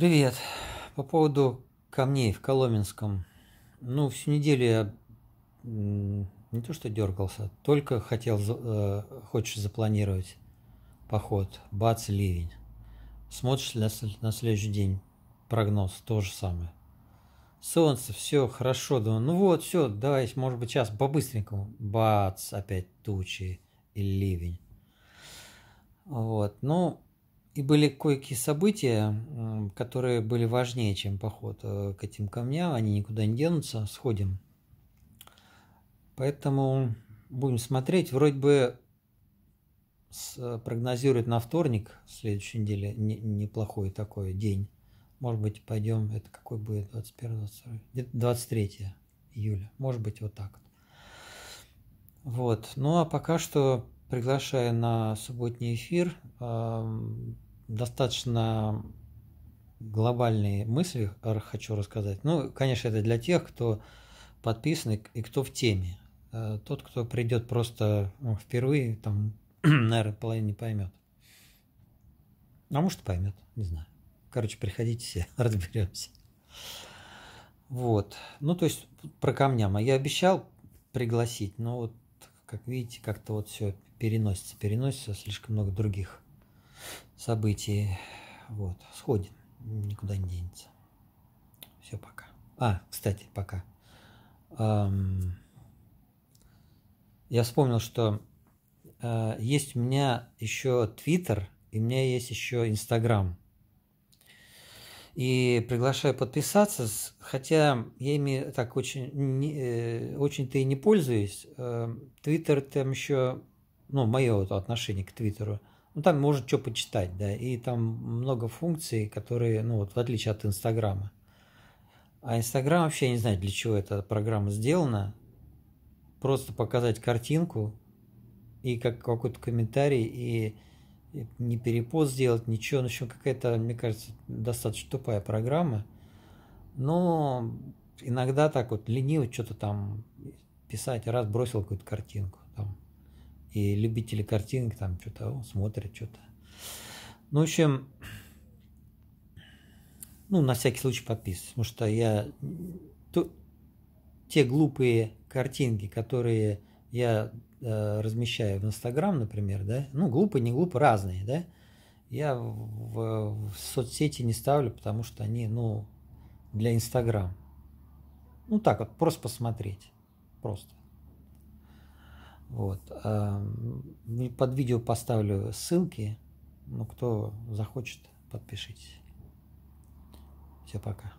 Привет. По поводу камней в Коломенском. Ну, всю неделю я не то что дергался, только хотел, э, хочешь запланировать поход, бац, ливень. Смотришь на, на следующий день прогноз, то же самое. Солнце, все хорошо, думаю, ну вот, все, давай, может быть, сейчас по-быстренькому. Бац, опять тучи и ливень. Вот, ну, и были кое-какие события, которые были важнее, чем поход э, к этим камням. Они никуда не денутся, сходим. Поэтому будем смотреть. Вроде бы э, прогнозируют на вторник следующей неделе неплохой такой день. Может быть, пойдем, это какой будет, 21 22 где-то 23 июля. Может быть, вот так Вот. Ну, а пока что приглашаю на субботний эфир. Эм, достаточно глобальные мысли э, хочу рассказать. Ну, конечно, это для тех, кто подписан и, кто в теме. Э, тот, кто придет просто ну, впервые, там, наверное, половина не поймет. А может, поймет, не знаю. Короче, приходите все, разберемся. Вот. Ну, то есть про камням. я обещал пригласить, но вот, как видите, как-то вот все переносится, переносится, слишком много других событий. Вот, сходим никуда не денется. Все, пока. А, кстати, пока. Эм, я вспомнил, что э, есть у меня еще Твиттер, и у меня есть еще Инстаграм. И приглашаю подписаться, хотя я ими так очень, э, очень-то и не пользуюсь. Э, Твиттер там еще, ну, мое отношение к Твиттеру – ну, там может что почитать, да, и там много функций, которые, ну, вот в отличие от Инстаграма. А Инстаграм вообще, я не знаю, для чего эта программа сделана. Просто показать картинку и как какой-то комментарий, и не перепост сделать, ничего. Ну, в какая-то, мне кажется, достаточно тупая программа. Но иногда так вот лениво что-то там писать, раз бросил какую-то картинку. И любители картинок там что-то смотрят, что-то. Ну, в общем, ну, на всякий случай подписываюсь, потому что я... То, те глупые картинки, которые я э, размещаю в Инстаграм, например, да, ну, глупые, не глупые, разные, да, я в, в соцсети не ставлю, потому что они, ну, для Инстаграм. Ну, так вот, просто посмотреть, просто. Вот. А, под видео поставлю ссылки. Ну, кто захочет, подпишитесь. Все, пока.